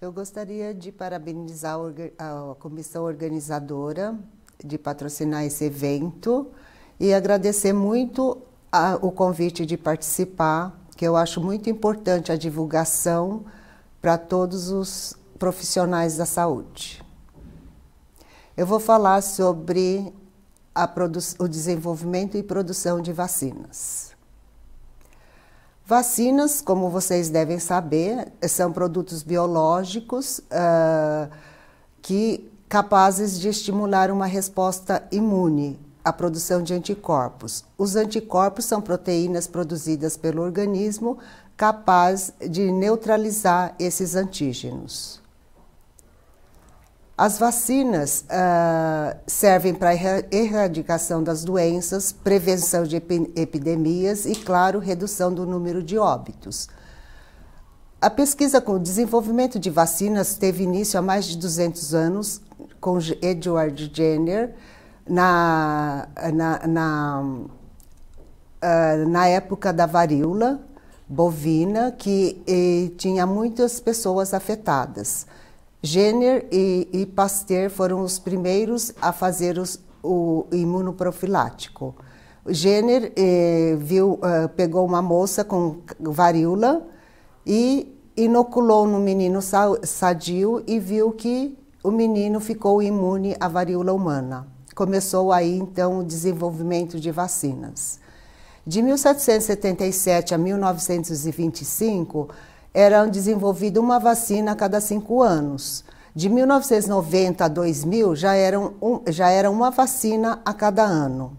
Eu gostaria de parabenizar a comissão organizadora de patrocinar esse evento e agradecer muito a, o convite de participar, que eu acho muito importante a divulgação para todos os profissionais da saúde. Eu vou falar sobre o desenvolvimento e produção de vacinas. Vacinas, como vocês devem saber, são produtos biológicos uh, que capazes de estimular uma resposta imune à produção de anticorpos. Os anticorpos são proteínas produzidas pelo organismo capaz de neutralizar esses antígenos. As vacinas uh, servem para erradicação das doenças, prevenção de epi epidemias e, claro, redução do número de óbitos. A pesquisa com o desenvolvimento de vacinas teve início há mais de 200 anos com Edward Jenner na, na, na, uh, na época da varíola bovina, que eh, tinha muitas pessoas afetadas. Jenner e, e, Pasteur foram os primeiros a fazer os, o imunoprofilático. Jenner eh, viu, eh, pegou uma moça com varíola e inoculou no menino sadio e viu que o menino ficou imune à varíola humana. Começou aí então o desenvolvimento de vacinas. De 1777 a 1925, era desenvolvida uma vacina a cada cinco anos. De 1990 a 2000, já, eram um, já era uma vacina a cada ano.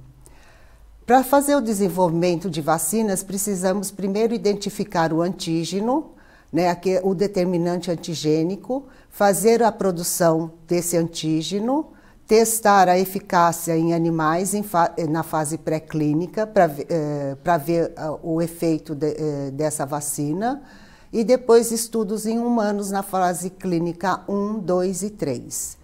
Para fazer o desenvolvimento de vacinas, precisamos primeiro identificar o antígeno, né, o determinante antigênico, fazer a produção desse antígeno, testar a eficácia em animais em fa na fase pré-clínica para eh, ver ah, o efeito de, eh, dessa vacina e depois estudos em humanos na fase clínica 1, 2 e 3.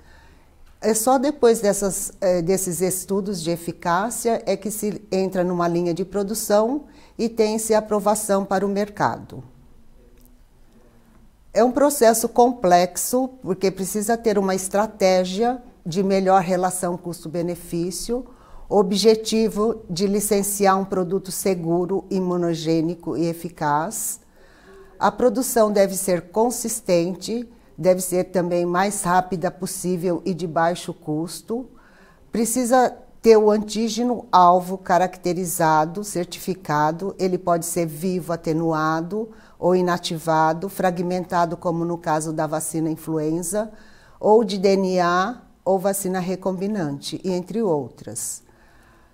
É só depois dessas, é, desses estudos de eficácia é que se entra numa linha de produção e tem-se aprovação para o mercado. É um processo complexo, porque precisa ter uma estratégia de melhor relação custo-benefício, objetivo de licenciar um produto seguro, imunogênico e eficaz, a produção deve ser consistente, deve ser também mais rápida possível e de baixo custo. Precisa ter o antígeno alvo caracterizado, certificado, ele pode ser vivo, atenuado ou inativado, fragmentado, como no caso da vacina influenza, ou de DNA ou vacina recombinante, entre outras.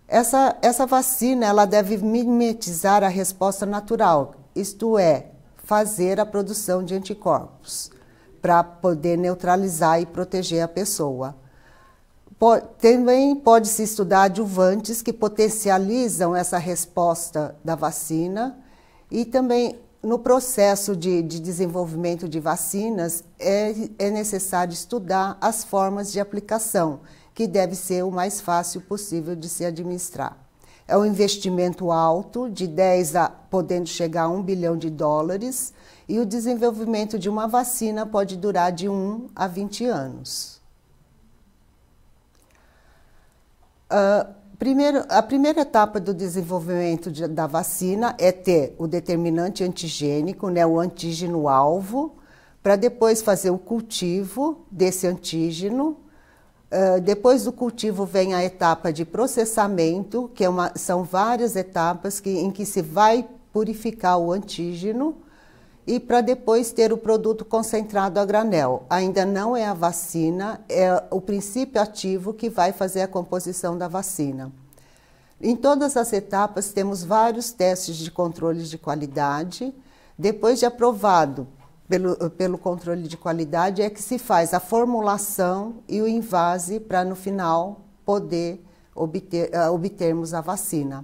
Essa, essa vacina ela deve mimetizar a resposta natural, isto é, fazer a produção de anticorpos para poder neutralizar e proteger a pessoa. também pode-se estudar adjuvantes que potencializam essa resposta da vacina e também no processo de, de desenvolvimento de vacinas é, é necessário estudar as formas de aplicação, que deve ser o mais fácil possível de se administrar. É um investimento alto, de 10 a podendo chegar a 1 bilhão de dólares, e o desenvolvimento de uma vacina pode durar de 1 a 20 anos. Uh, primeiro, a primeira etapa do desenvolvimento de, da vacina é ter o determinante antigênico, né, o antígeno alvo, para depois fazer o cultivo desse antígeno ah, depois do cultivo vem a etapa de processamento, que é uma, são várias etapas que, em que se vai purificar o antígeno e para depois ter o produto concentrado a granel. Ainda não é a vacina, é o princípio ativo que vai fazer a composição da vacina. Em todas as etapas temos vários testes de controles de qualidade. Depois de aprovado, pelo, pelo controle de qualidade, é que se faz a formulação e o invase para no final poder obter, uh, obtermos a vacina.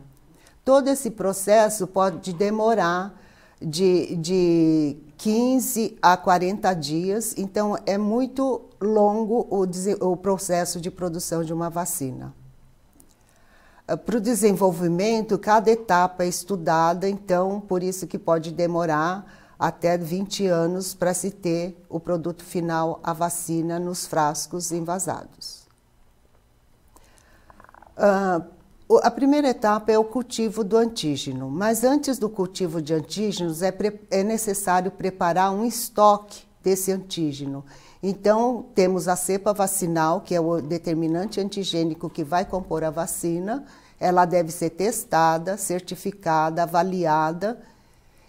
Todo esse processo pode demorar de, de 15 a 40 dias, então é muito longo o, o processo de produção de uma vacina. Eh, para o desenvolvimento, cada etapa é estudada, então por isso que pode demorar até 20 anos para se ter o produto final, a vacina, nos frascos envasados. Uh, a primeira etapa é o cultivo do antígeno, mas antes do cultivo de antígenos é, é necessário preparar um estoque desse antígeno. Então, temos a cepa vacinal, que é o determinante antigênico que vai compor a vacina. Ela deve ser testada, certificada, avaliada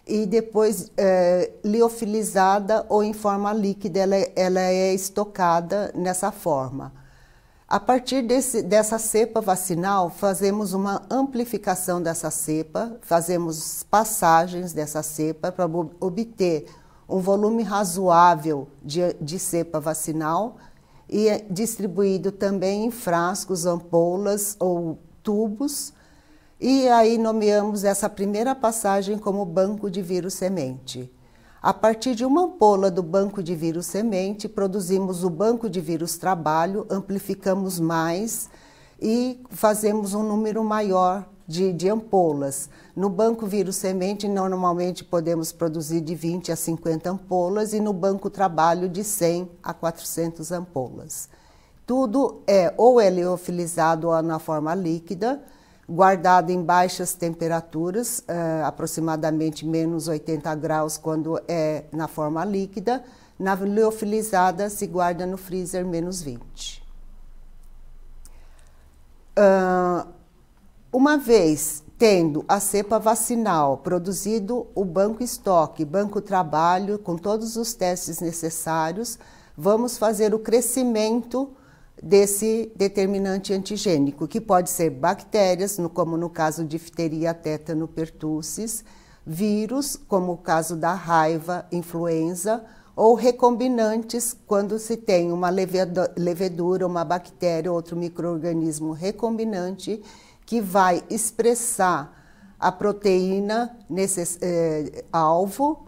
e depois é, liofilizada ou em forma líquida, ela, é, ela é estocada nessa forma. A partir desse, dessa cepa vacinal, fazemos uma amplificação dessa cepa, fazemos passagens dessa cepa para obter um volume razoável de, de cepa vacinal e é distribuído também em frascos, ampolas ou tubos e aí nomeamos essa primeira passagem como banco de vírus semente. A partir de uma ampola do banco de vírus semente, produzimos o banco de vírus trabalho, amplificamos mais e fazemos um número maior de, de, ampolas. No banco vírus semente, normalmente podemos produzir de 20 a 50 ampolas e no banco trabalho de 100 a 400 ampolas. Tudo é ou é ou na forma líquida, guardado em baixas temperaturas, eh, aproximadamente menos 80 graus quando é na forma líquida. Na leofilizada se guarda no freezer menos 20. Ah, uma vez tendo a cepa vacinal produzido o banco estoque, banco trabalho, com todos os testes necessários, vamos fazer o crescimento desse determinante antigênico, que pode ser bactérias, como no caso de difteria, tétano, pertussis, vírus, como o caso da raiva, influenza, ou recombinantes, quando se tem uma levedura, uma bactéria, outro microorganismo recombinante que vai expressar a proteína nesse, eh, alvo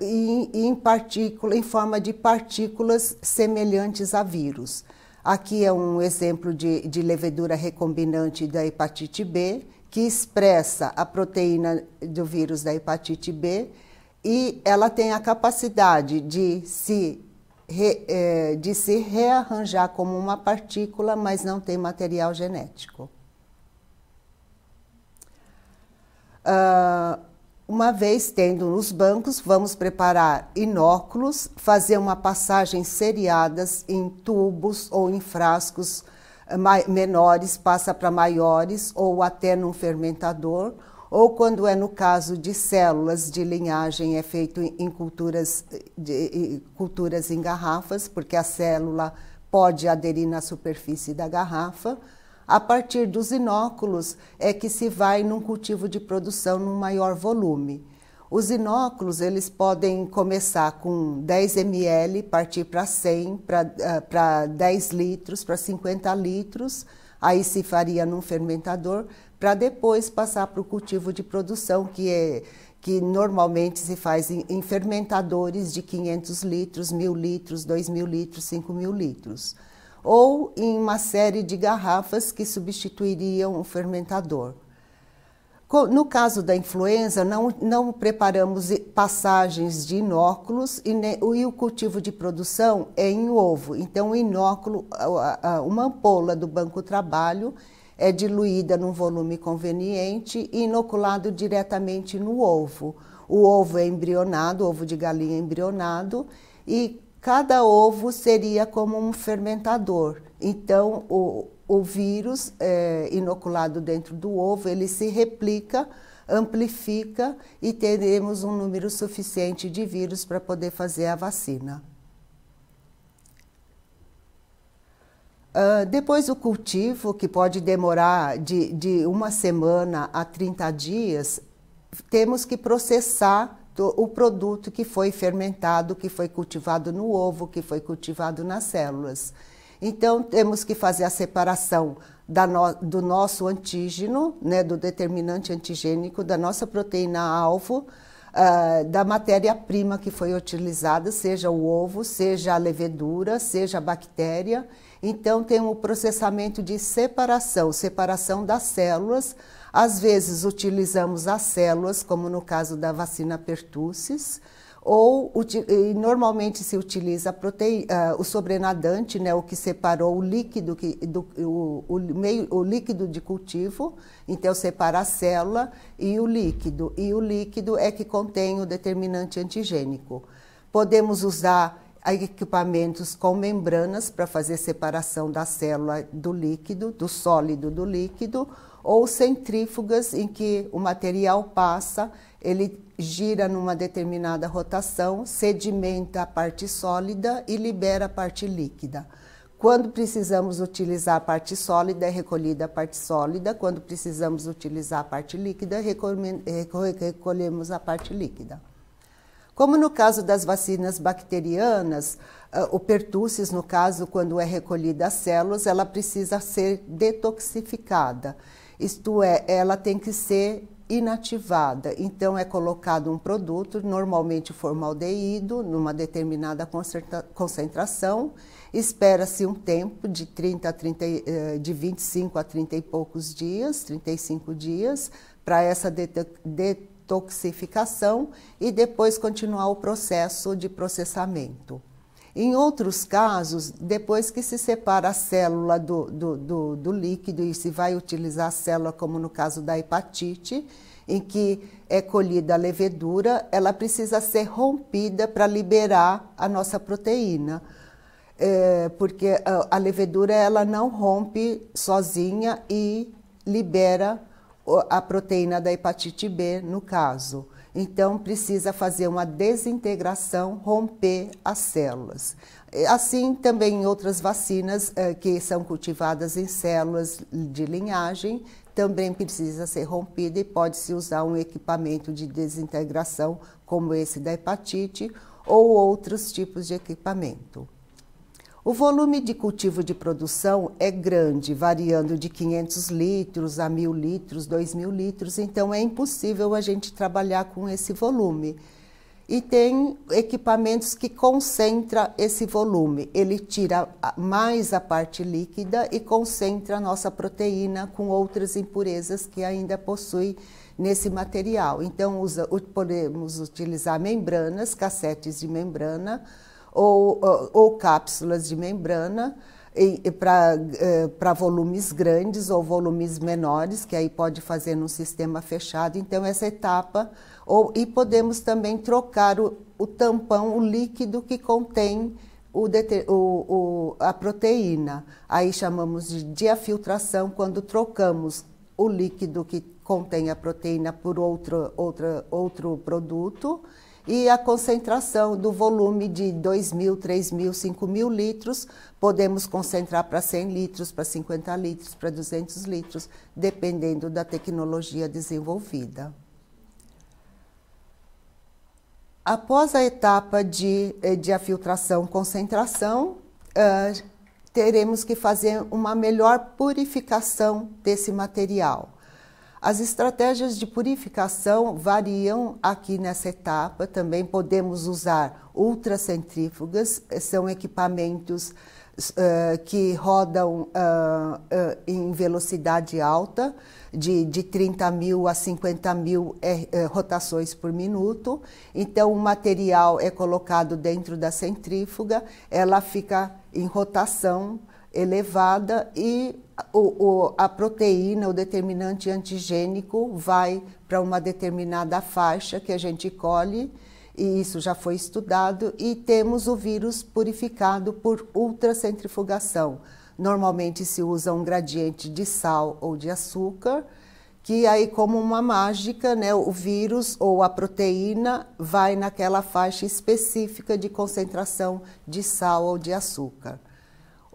em partícula, em forma de partículas semelhantes a vírus. Aqui é um exemplo de, de levedura recombinante da hepatite B, que expressa a proteína do vírus da hepatite B e ela tem a capacidade de se, re, é, de se rearranjar como uma partícula, mas não tem material genético. Uh, uma vez tendo nos bancos, vamos preparar inóculos, fazer uma passagem seriadas em tubos ou em frascos eh, menores, passa para maiores ou até num fermentador, ou quando é no caso de células de linhagem, é feito em culturas, de, culturas em garrafas, porque a célula pode aderir na superfície da garrafa a partir dos inóculos é que se vai num cultivo de produção num maior volume. Os inóculos eles podem começar com 10 ml, partir para 100, para 10 litros, para 50 litros, aí se faria num fermentador, para depois passar para o cultivo de produção, que, é, que normalmente se faz em, em fermentadores de 500 litros, 1.000 litros, 2.000 litros, 5.000 litros ou em uma série de garrafas que substituiriam o fermentador. No caso da influenza, não, não preparamos passagens de inóculos e, ne, e, o cultivo de produção é em ovo. Então, o inóculo, uma ampola do Banco Trabalho é diluída num volume conveniente e inoculado diretamente no ovo. O ovo é embrionado, ovo de galinha embrionado, e Cada ovo seria como um fermentador. Então, o, o vírus é, inoculado dentro do ovo, ele se replica, amplifica e teremos um número suficiente de vírus para poder fazer a vacina. Uh, depois o cultivo, que pode demorar de, de uma semana a 30 dias, temos que processar o produto que foi fermentado, que foi cultivado no ovo, que foi cultivado nas células. Então, temos que fazer a separação no, do nosso antígeno, né, do determinante antigênico, da nossa proteína-alvo, uh, ah, da matéria-prima que foi utilizada, seja o ovo, seja a levedura, seja a bactéria. Então, tem o um processamento de separação, separação das células às vezes utilizamos as células, como no caso da vacina pertussis, ou normalmente se utiliza uh, o sobrenadante, né, o que separou o líquido, que, do, o, o, meio, o líquido de cultivo, então separa a célula e o líquido, e o líquido é que contém o determinante antigênico. Podemos usar equipamentos com membranas para fazer separação da célula do líquido, do sólido do líquido, ou centrífugas em que o material passa, ele gira numa determinada rotação, sedimenta a parte sólida e libera a parte líquida. Quando precisamos utilizar a parte sólida, é recolhida a parte sólida. Quando precisamos utilizar a parte líquida, recolhemos a parte líquida. Como no caso das vacinas bacterianas, ah, o pertussis, no caso, quando é recolhida as células, ela precisa ser detoxificada isto é, ela tem que ser inativada. Então é colocado um produto, normalmente formaldeído, numa determinada concentração, espera-se um tempo de 30 a 30 eh, de 25 a 30 e poucos dias, 35 dias para essa detoxificação e depois continuar o processo de processamento. Em outros casos, depois que se separa a célula do, do, do, do líquido e se vai utilizar a célula, como no caso da hepatite, em que é colhida a levedura, ela precisa ser rompida para liberar a nossa proteína. É, porque a, a, levedura ela não rompe sozinha e libera a proteína da hepatite B, no caso. Então, precisa fazer uma desintegração, romper as células. Assim também em outras vacinas eh, que são cultivadas em células de linhagem, também precisa ser rompida e pode-se usar um equipamento de desintegração, como esse da hepatite, ou outros tipos de equipamento. O volume de cultivo de produção é grande, variando de 500 litros a 1.000 litros, 2.000 litros, então é impossível a gente trabalhar com esse volume. E tem equipamentos que concentra esse volume. Ele tira mais a parte líquida e concentra a nossa proteína com outras impurezas que ainda possui nesse material. Então usa, podemos utilizar membranas, cassetes de membrana, ou, ou, ou cápsulas de membrana para é, volumes grandes ou volumes menores, que aí pode fazer num sistema fechado. Então, essa etapa, ou, e podemos também trocar o, o tampão, o líquido que contém o, o, a proteína. Aí chamamos de diafiltração quando trocamos o líquido que contém a proteína por outro, outra, outro produto e a concentração do volume de 2 mil, 3 mil, 5 mil litros, podemos concentrar para 100 litros, para 50 litros, para 200 litros, dependendo da tecnologia desenvolvida. Após a etapa de, eh, de a filtração, concentração, uh, teremos que fazer uma melhor purificação desse material. As estratégias de purificação variam aqui nessa etapa. Também podemos usar ultracentrífugas, eh, são equipamentos uh, que rodam uh, uh, em velocidade alta, de, de 30 mil a 50 mil eh, rotações por minuto. Então, o material é colocado dentro da centrífuga, ela fica em rotação elevada e o, o, a proteína, o determinante antigênico, vai para uma determinada faixa que a gente colhe, e isso já foi estudado, e temos o vírus purificado por ultracentrifugação. Normalmente se usa um gradiente de sal ou de açúcar, que aí como uma mágica, né, o vírus ou a proteína vai naquela faixa específica de concentração de sal ou de açúcar.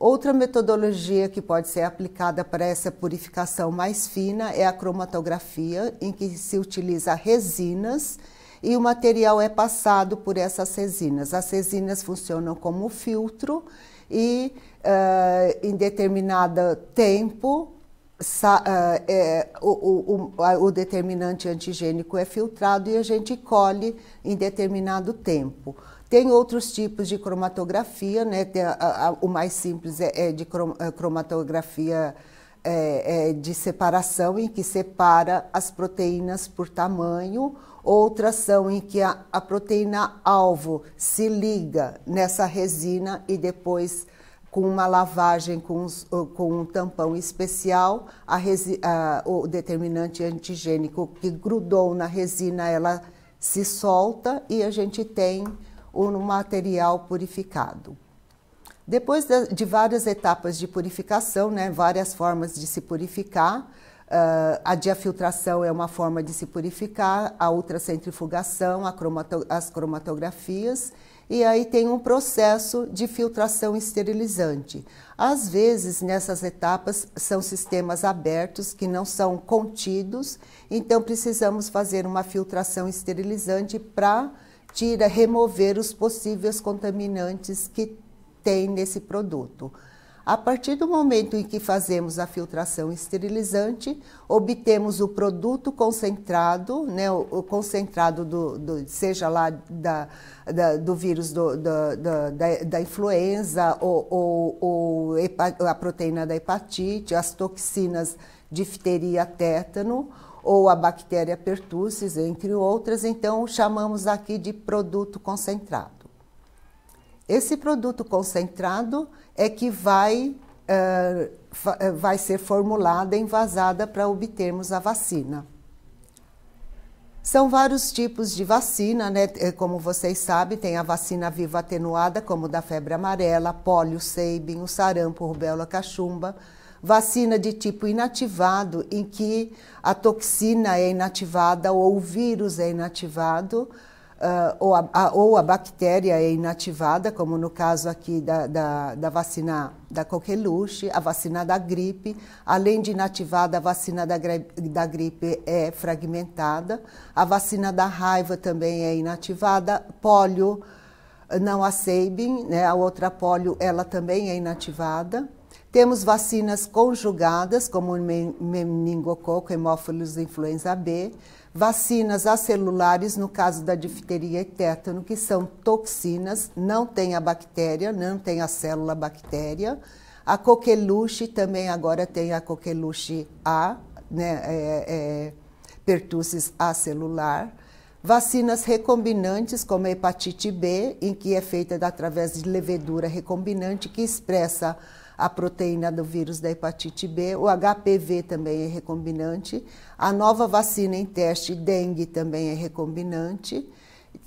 Outra metodologia que pode ser aplicada para essa purificação mais fina é a cromatografia, em que se utiliza resinas e o material é passado por essas resinas. As resinas funcionam como filtro e uh, em determinado tempo Sa uh, é, o, o, o, o, determinante antigênico é filtrado e a gente colhe em determinado tempo. Tem outros tipos de cromatografia, né? A, a, o mais simples é, é de crom, é, cromatografia é, é de separação, em que separa as proteínas por tamanho, outras são em que a, a proteína alvo se liga nessa resina e depois com uma lavagem com, com um tampão especial, resi, o determinante antigênico que grudou na resina, ela se solta e a gente tem ou no material purificado. Depois de várias etapas de purificação, né, várias formas de se purificar, Uh, a diafiltração é uma forma de se purificar, a ultracentrifugação, a cromato as cromatografias, e aí tem um processo de filtração esterilizante. Às vezes, nessas etapas, são sistemas abertos que não são contidos, então precisamos fazer uma filtração esterilizante para tira, remover os possíveis contaminantes que tem nesse produto. A partir do momento em que fazemos a filtração esterilizante, obtemos o produto concentrado, né, o, concentrado do, do seja lá da, da, do vírus do, da, da, da, influenza ou, ou, ou a proteína da hepatite, as toxinas difteria, tétano ou a bactéria pertussis, entre outras, então chamamos aqui de produto concentrado. Esse produto concentrado é que vai, uh, vai ser formulada, envasada para obtermos a vacina. São vários tipos de vacina, né? Eh, como vocês sabem, tem a vacina viva atenuada, como da febre amarela, polio, seibin, o sarampo, rubéola, cachumba, vacina de tipo inativado, em que a toxina é inativada ou o vírus é inativado, uh, ou, a, a, ou a bactéria é inativada, como no caso aqui da, da, da vacina da coqueluche, a vacina da gripe. Além de inativada, a vacina da, da gripe é fragmentada. A vacina da raiva também é inativada. Polio, ah, não a Sabin, né? a outra polio, ela também é inativada. Temos vacinas conjugadas, como meningococo, hemófilos influenza B, vacinas acelulares, no caso da difteria e tétano, que são toxinas, não tem a bactéria, não tem a célula bactéria. A coqueluche também agora tem a coqueluche A, né, é, é, pertussis acelular. Vacinas recombinantes, como a hepatite B, em que é feita através de levedura recombinante que expressa a proteína do vírus da hepatite B, o HPV também é recombinante, a nova vacina em teste dengue também é recombinante.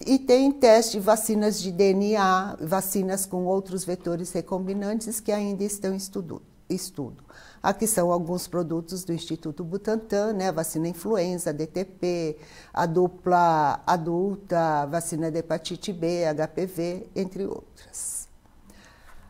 E tem teste de vacinas de DNA, vacinas com outros vetores recombinantes que ainda estão em estudo. estudo. Aqui são alguns produtos do Instituto Butantan, né? Vacina influenza, DTP, a dupla adulta, vacina de hepatite B, HPV, entre outras.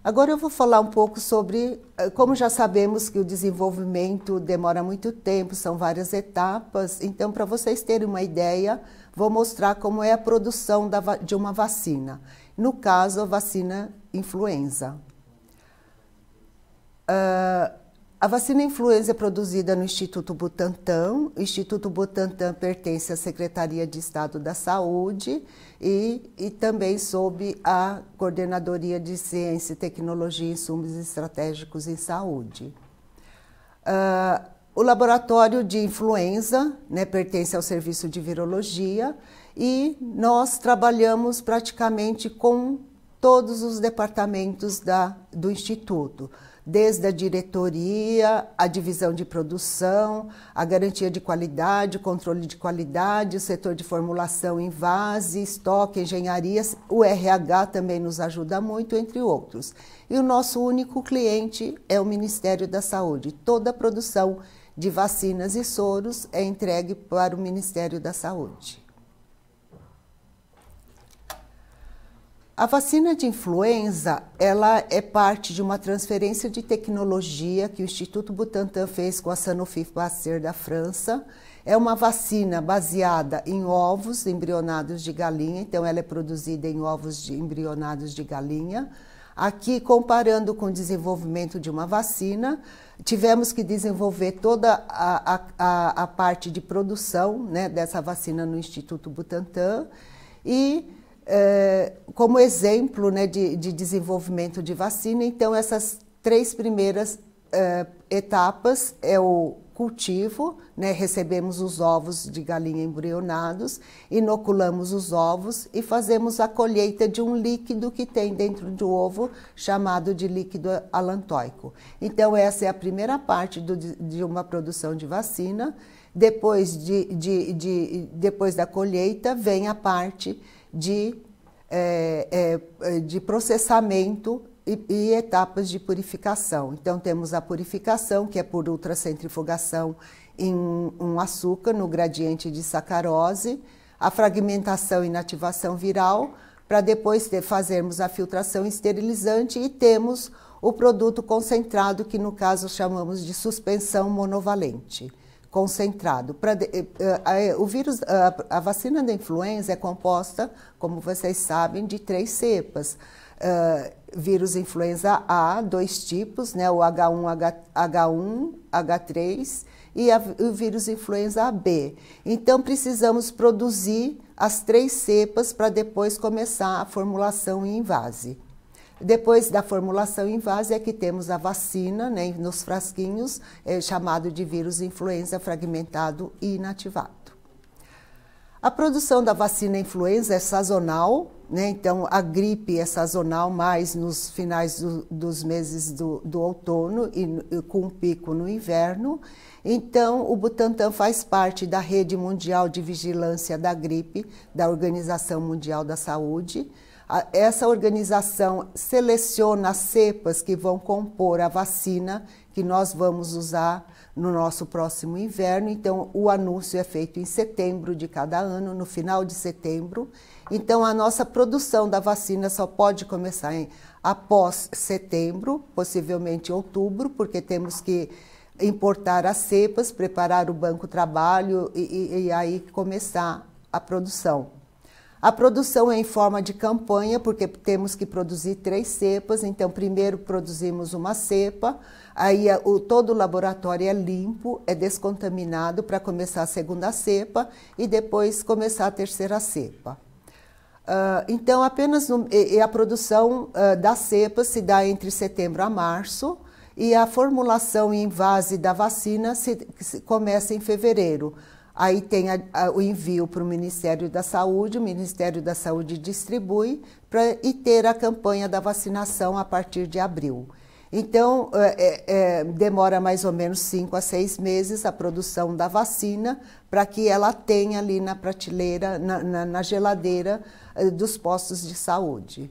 Agora eu vou falar um pouco sobre, eh, como já sabemos que o desenvolvimento demora muito tempo, são várias etapas, então para vocês terem uma ideia, vou mostrar como é a produção da, de uma vacina. No caso, a vacina influenza. Uh, a vacina influenza é produzida no Instituto Butantan. O Instituto Butantan pertence à Secretaria de Estado da Saúde e, e também sob a Coordenadoria de Ciência, Tecnologia e Insumos Estratégicos em Saúde. Uh, o laboratório de influenza né, pertence ao Serviço de Virologia e nós trabalhamos praticamente com todos os departamentos da, do Instituto desde a diretoria, a divisão de produção, a garantia de qualidade, o controle de qualidade, o setor de formulação em vase, estoque, engenharias, o RH também nos ajuda muito, entre outros. E o nosso único cliente é o Ministério da Saúde. Toda a produção de vacinas e soros é entregue para o Ministério da Saúde. A vacina de influenza, ela é parte de uma transferência de tecnologia que o Instituto Butantan fez com a Sanofi Pasteur da França. É uma vacina baseada em ovos embrionados de galinha, então ela é produzida em ovos de embrionados de galinha. Aqui, comparando com o desenvolvimento de uma vacina, tivemos que desenvolver toda a, a, a parte de produção né, dessa vacina no Instituto Butantan e eh, como exemplo né, de, de, desenvolvimento de vacina. Então, essas três primeiras uh, etapas é o cultivo, né, recebemos os ovos de galinha embrionados, inoculamos os ovos e fazemos a colheita de um líquido que tem dentro do ovo, chamado de líquido alantoico. Então, essa é a primeira parte do, de uma produção de vacina. Depois, de, de, de, depois da colheita, vem a parte de, é, é, é, de processamento e, e, etapas de purificação. Então, temos a purificação, que é por ultracentrifugação em um açúcar no gradiente de sacarose, a fragmentação e inativação viral, para depois ter, fazermos a filtração esterilizante e temos o produto concentrado, que no caso chamamos de suspensão monovalente concentrado. Pra, eh, eh, o vírus, a, a vacina da influenza é composta, como vocês sabem, de três cepas. Uh, vírus influenza A, dois tipos, né? o H1, H, 1 H3 e a, o vírus influenza B. Então, precisamos produzir as três cepas para depois começar a formulação em invase. Depois da formulação em vase é que temos a vacina, né, nos frasquinhos, é, chamado de vírus influenza fragmentado e inativado. A produção da vacina influenza é sazonal, né? então a gripe é sazonal mais nos finais do, dos meses do, do outono e, e, com um pico no inverno. Então, o Butantan faz parte da rede mundial de vigilância da gripe da Organização Mundial da Saúde essa organização seleciona as cepas que vão compor a vacina que nós vamos usar no nosso próximo inverno. Então, o anúncio é feito em setembro de cada ano, no final de setembro. Então, a nossa produção da vacina só pode começar em, após setembro, possivelmente outubro, porque temos que importar as cepas, preparar o banco trabalho e, e, e aí começar a produção. A produção é em forma de campanha, porque temos que produzir três cepas. Então, primeiro produzimos uma cepa, aí o, todo o laboratório é limpo, é descontaminado para começar a segunda cepa e depois começar a terceira cepa. Uh, então, apenas no, e, e a produção uh, da cepa se dá entre setembro a março e a formulação em vase da vacina se, se começa em fevereiro. Aí tem a, a, o envio para o Ministério da Saúde, o Ministério da Saúde distribui pra, e ter a campanha da vacinação a partir de abril. Então, é, é, é demora mais ou menos cinco a seis meses a produção da vacina para que ela tenha ali na prateleira, na, na, na geladeira é, dos postos de saúde.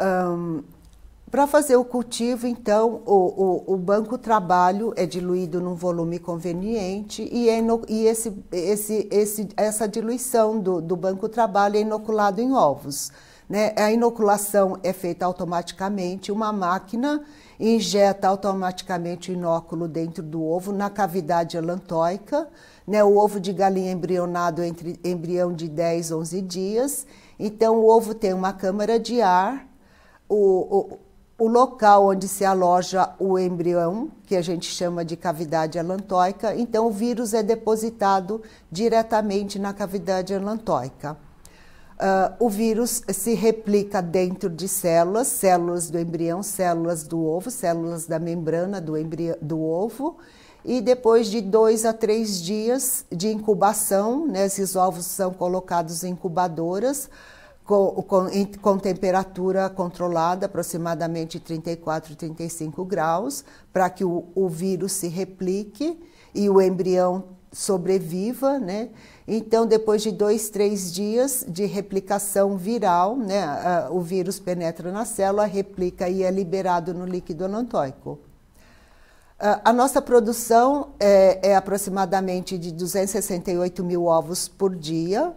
Um, para fazer o cultivo, então, o, o, o, banco trabalho é diluído num volume conveniente e, é ino, e esse, esse, esse, essa diluição do, do banco trabalho é inoculado em ovos. Né? A inoculação é feita automaticamente, uma máquina injeta automaticamente o inóculo dentro do ovo, na cavidade elantoica. Né? O ovo de galinha embrionado entre embrião de 10, 11 dias. Então, o ovo tem uma câmara de ar. o, o o local onde se aloja o embrião, que a gente chama de cavidade alantoica, então o vírus é depositado diretamente na cavidade alantoica. Uh, o vírus se replica dentro de células, células do embrião, células do ovo, células da membrana do, embrião, do ovo, e depois de dois a três dias de incubação, né, esses ovos são colocados em incubadoras, com, com, com, temperatura controlada, aproximadamente 34, 35 graus, para que o, o, vírus se replique e o embrião sobreviva, né? Então, depois de dois, três dias de replicação viral, né, o vírus penetra na célula, replica e é liberado no líquido alantoico. A nossa produção é, é aproximadamente de 268 mil ovos por dia,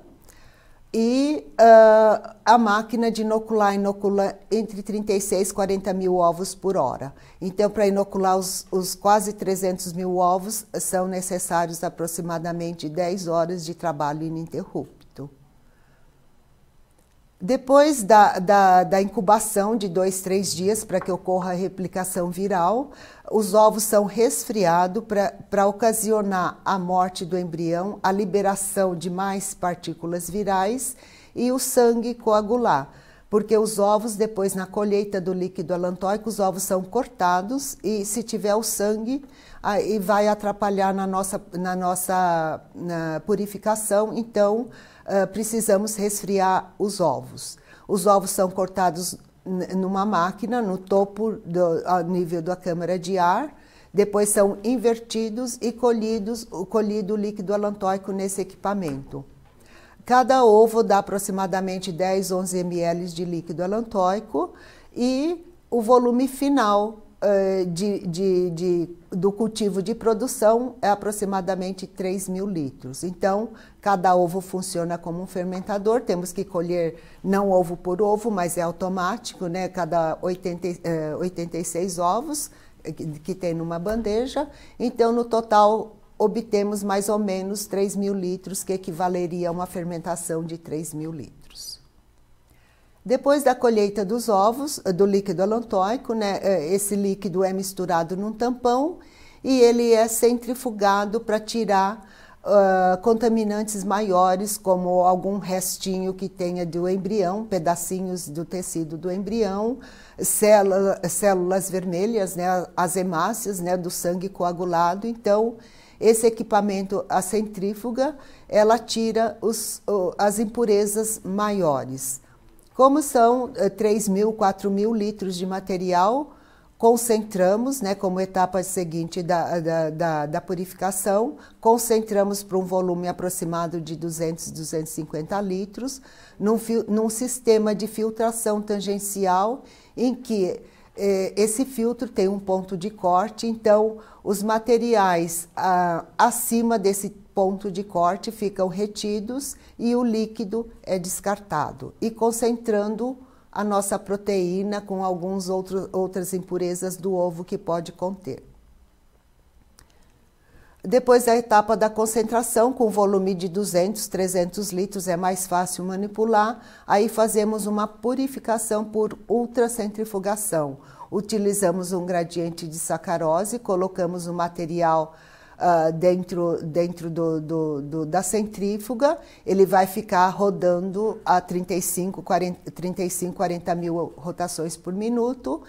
e uh, a máquina de inocular inocula entre 36 e 40 mil ovos por hora. Então, para inocular os, os, quase 300 mil ovos, são necessários aproximadamente 10 horas de trabalho ininterrupto. Depois da, da, da, incubação de dois, três dias para que ocorra a replicação viral, os ovos são resfriados para ocasionar a morte do embrião, a liberação de mais partículas virais e o sangue coagular. Porque os ovos, depois na colheita do líquido alantóico, os ovos são cortados e se tiver o sangue, aí vai atrapalhar na nossa, na nossa na purificação. Então, uh, precisamos resfriar os ovos. Os ovos são cortados numa máquina no topo do ao nível da câmara de ar, depois são invertidos e colhidos, colhido o líquido alantoico nesse equipamento. Cada ovo dá aproximadamente 10, 11 ml de líquido alantoico e o volume final de, de, de, do cultivo de produção é aproximadamente 3 mil litros. Então, cada ovo funciona como um fermentador, temos que colher não ovo por ovo, mas é automático, né? cada 80, 86 ovos que tem numa bandeja. Então, no total, obtemos mais ou menos 3 mil litros, que equivaleria a uma fermentação de 3 mil litros. Depois da colheita dos ovos, eh, do líquido alantóico, né, eh, esse líquido é misturado num tampão e ele é centrifugado para tirar uh, contaminantes maiores, como algum restinho que tenha do embrião, pedacinhos do tecido do embrião, célula, células vermelhas, né, as hemácias né, do sangue coagulado. Então, esse equipamento, a centrífuga, ela tira os, as impurezas maiores. Como são uh, eh, 3 mil, 4 mil litros de material, concentramos, né, como etapa seguinte da, da, da, da purificação, concentramos para um volume aproximado de 200, 250 litros, num, num sistema de filtração tangencial em que eh, esse filtro tem um ponto de corte, então os materiais ah, acima desse ponto de corte ficam retidos e o líquido é descartado e concentrando a nossa proteína com algumas outras impurezas do ovo que pode conter. Depois da etapa da concentração, com volume de 200, 300 litros, é mais fácil manipular. Aí fazemos uma purificação por ultracentrifugação. Utilizamos um gradiente de sacarose, colocamos o material uh, dentro, dentro do, do, do, da centrífuga, ele vai ficar rodando a 35, 40, 35, 40 mil rotações por minuto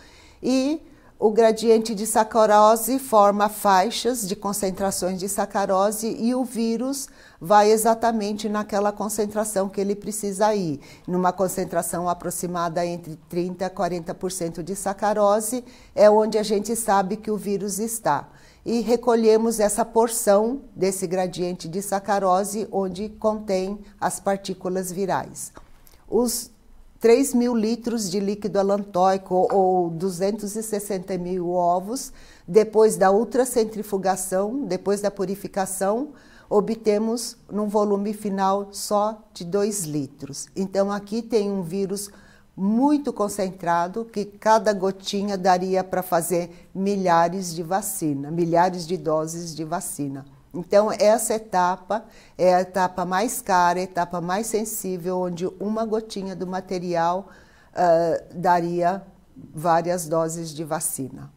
e o gradiente de sacarose forma faixas de concentrações de sacarose e o vírus vai exatamente naquela concentração que ele precisa ir, numa concentração aproximada entre 30 e 40% de sacarose, é onde a gente sabe que o vírus está e recolhemos essa porção desse gradiente de sacarose onde contém as partículas virais. Os 3 mil litros de líquido alantoico ou 260 mil ovos, depois da ultracentrifugação, depois da purificação, obtemos num volume final só de 2 litros. Então aqui tem um vírus muito concentrado, que cada gotinha daria para fazer milhares de vacina, milhares de doses de vacina. Então, essa etapa é a etapa mais cara, a etapa mais sensível, onde uma gotinha do material uh, daria várias doses de vacina.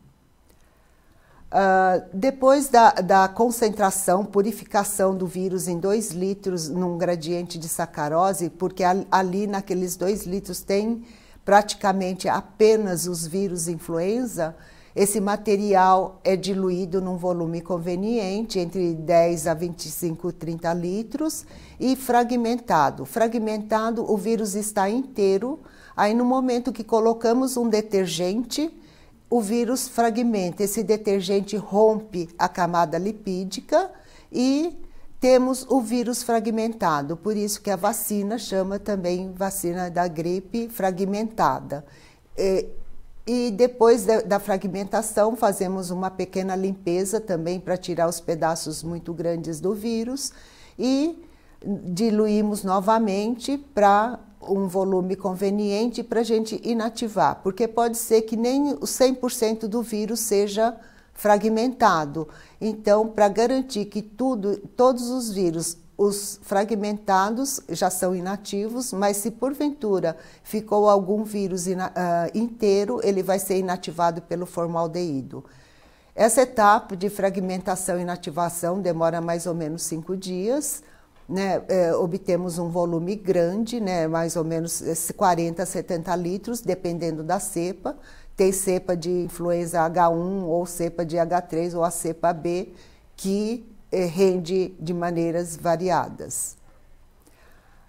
Uh, depois da, da, concentração, purificação do vírus em 2 litros num gradiente de sacarose, porque ali naqueles 2 litros tem praticamente apenas os vírus influenza, esse material é diluído num volume conveniente, entre 10 a 25, 30 litros, e fragmentado. Fragmentado, o vírus está inteiro. Aí, no momento que colocamos um detergente, o vírus fragmenta. Esse detergente rompe a camada lipídica e temos o vírus fragmentado. Por isso que a vacina chama também vacina da gripe fragmentada. E, é, e depois da, da fragmentação, fazemos uma pequena limpeza também para tirar os pedaços muito grandes do vírus e diluímos novamente para um volume conveniente para a gente inativar, porque pode ser que nem o 100% do vírus seja fragmentado. Então, para garantir que tudo, todos os vírus, os fragmentados já são inativos, mas se porventura ficou algum vírus ina, uh, inteiro, ele vai ser inativado pelo formaldeído. Essa etapa de fragmentação e inativação demora mais ou menos cinco dias né, é, obtemos um volume grande, né, mais ou menos 40, é, 70 litros, dependendo da cepa. Tem cepa de influenza H1 ou cepa de H3 ou a cepa B, que é, rende de maneiras variadas.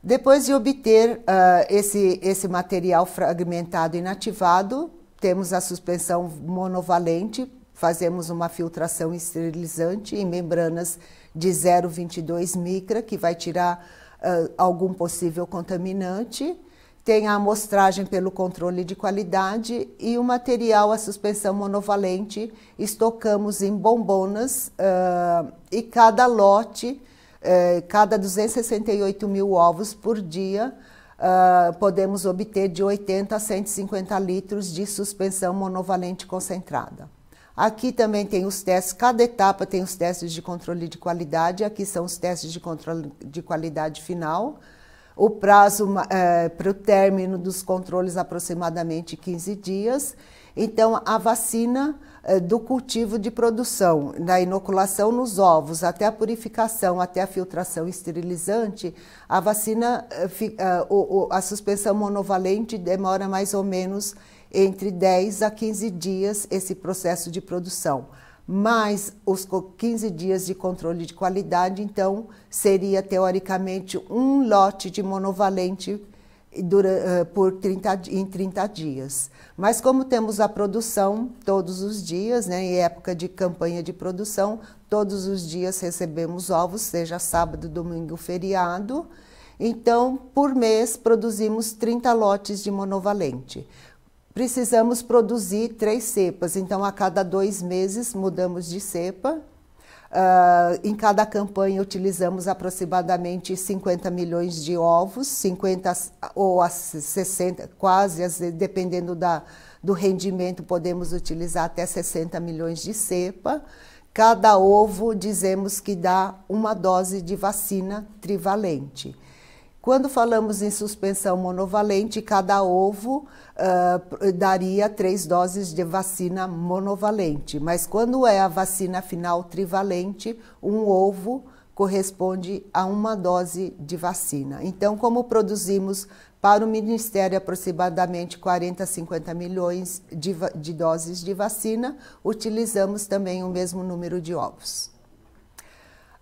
Depois de obter uh, esse, esse material fragmentado inativado, temos a suspensão monovalente fazemos uma filtração esterilizante em membranas de 0,22 micra, que vai tirar uh, algum possível contaminante. Tem a amostragem pelo controle de qualidade e o material, a suspensão monovalente, estocamos em bombonas uh, e cada lote, uh, cada 268 mil ovos por dia, Uh, podemos obter de 80 a 150 litros de suspensão monovalente concentrada. Aqui também tem os testes, cada etapa tem os testes de controle de qualidade, aqui são os testes de controle de qualidade final. O prazo é, para o término dos controles aproximadamente 15 dias. Então, a vacina é, do cultivo de produção, da inoculação nos ovos, até a purificação, até a filtração esterilizante, a vacina, é, é a suspensão monovalente demora mais ou menos entre 10 a 15 dias esse processo de produção, mais os 15 dias de controle de qualidade, então seria teoricamente um lote de monovalente eh, por 30, em 30 dias. Mas como temos a produção todos os dias, né, em época de campanha de produção, todos os dias recebemos ovos, seja sábado, domingo, feriado. Então, por mês, produzimos 30 lotes de monovalente precisamos produzir três cepas. Então, a cada dois meses mudamos de cepa. Uh, em cada campanha utilizamos aproximadamente 50 milhões de ovos, 50 ou a 60, quase, dependendo da, do rendimento, podemos utilizar até 60 milhões de cepa. Cada ovo dizemos que dá uma dose de vacina trivalente. Quando falamos em suspensão monovalente, cada ovo uh, daria três doses de vacina monovalente, mas quando é a vacina final trivalente, um ovo corresponde a uma dose de vacina. Então, como produzimos para o Ministério aproximadamente 40, 50 milhões de, de doses de vacina, utilizamos também o mesmo número de ovos.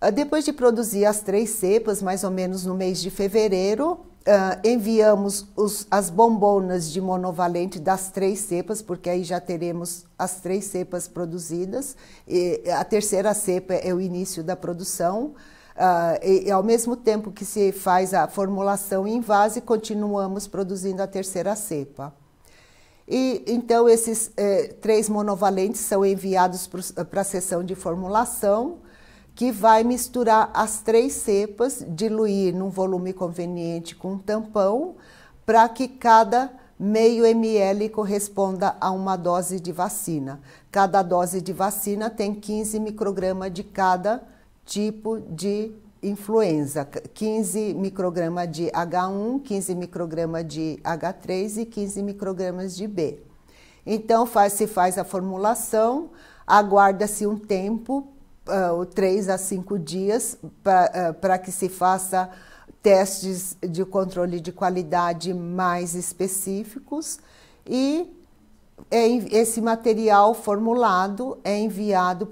Ah, depois de produzir as três cepas, mais ou menos no mês de fevereiro, ah, enviamos os, as bombonas de monovalente das três cepas, porque aí já teremos as três cepas produzidas. E a terceira cepa é o início da produção. Uh, e, e, ao mesmo tempo que se faz a formulação em vase, continuamos produzindo a terceira cepa. E então esses eh, três monovalentes são enviados para a sessão de formulação que vai misturar as três cepas, diluir num volume conveniente com um tampão, para que cada meio ml corresponda a uma dose de vacina. Cada dose de vacina tem 15 microgramas de cada tipo de influenza, 15 microgramas de H1, 15 microgramas de H3 e 15 microgramas de B. Então faz, se faz a formulação, aguarda-se um tempo uh, três a cinco dias para uh, ah, que se faça testes de controle de qualidade mais específicos e é esse material formulado é enviado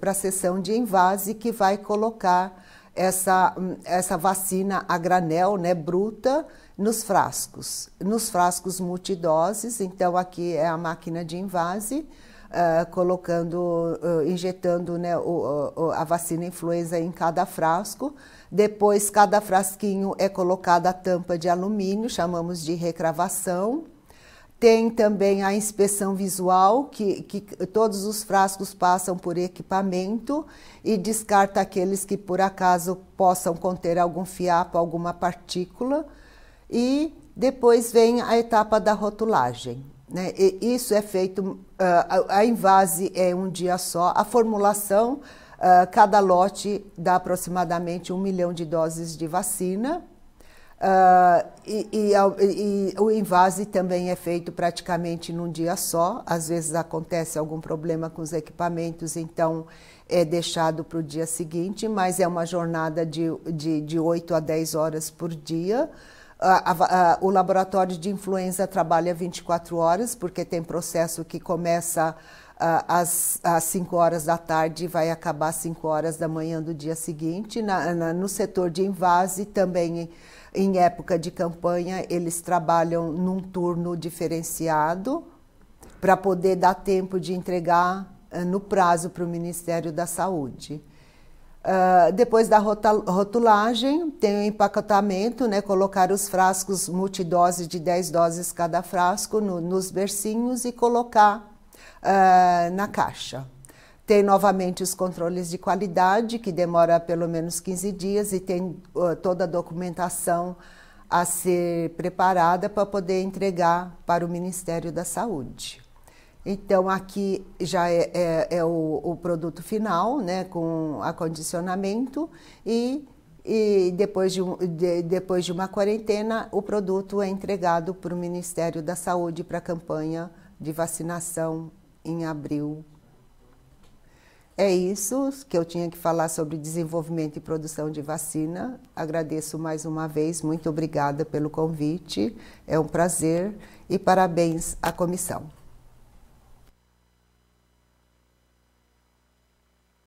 para a sessão de envase que vai colocar essa, hum, essa vacina a granel, né, bruta, nos frascos, nos frascos multidoses. Então, aqui é a máquina de envase uh, colocando, uh, injetando né, o, o, a vacina influenza em cada frasco. Depois, cada frasquinho é colocada a tampa de alumínio, chamamos de recravação. Tem também a inspeção visual, que, que, todos os frascos passam por equipamento e descarta aqueles que por acaso possam conter algum fiapo, alguma partícula. E depois vem a etapa da rotulagem. Né? E isso é feito, uh, a, invase é um dia só, a formulação, uh, cada lote dá aproximadamente um milhão de doses de vacina. Uh, e, e, e, o invase também é feito praticamente num dia só. Às vezes acontece algum problema com os equipamentos, então é deixado para o dia seguinte, mas é uma jornada de, de, de 8 a 10 horas por dia. A, a, o laboratório de influenza trabalha 24 horas, porque tem processo que começa ah, às, às 5 horas da tarde e vai acabar às 5 horas da manhã do dia seguinte. Na, na, no setor de invase, também em, em época de campanha, eles trabalham num turno diferenciado para poder dar tempo de entregar eh, no prazo para o Ministério da Saúde. Uh, depois da rotulagem, tem o empacotamento, né, colocar os frascos multidose de 10 doses cada frasco no, nos bercinhos e colocar uh, na caixa. Tem novamente os controles de qualidade, que demora pelo menos 15 dias, e tem uh, toda a documentação a ser preparada para poder entregar para o Ministério da Saúde. Então, aqui já é, é, é o, o, produto final, né, com acondicionamento, e, e depois, de, um, de, depois de uma quarentena, o produto é entregado para o Ministério da Saúde para a campanha de vacinação em abril. É isso que eu tinha que falar sobre desenvolvimento e produção de vacina. Agradeço mais uma vez, muito obrigada pelo convite, é um prazer e parabéns à comissão.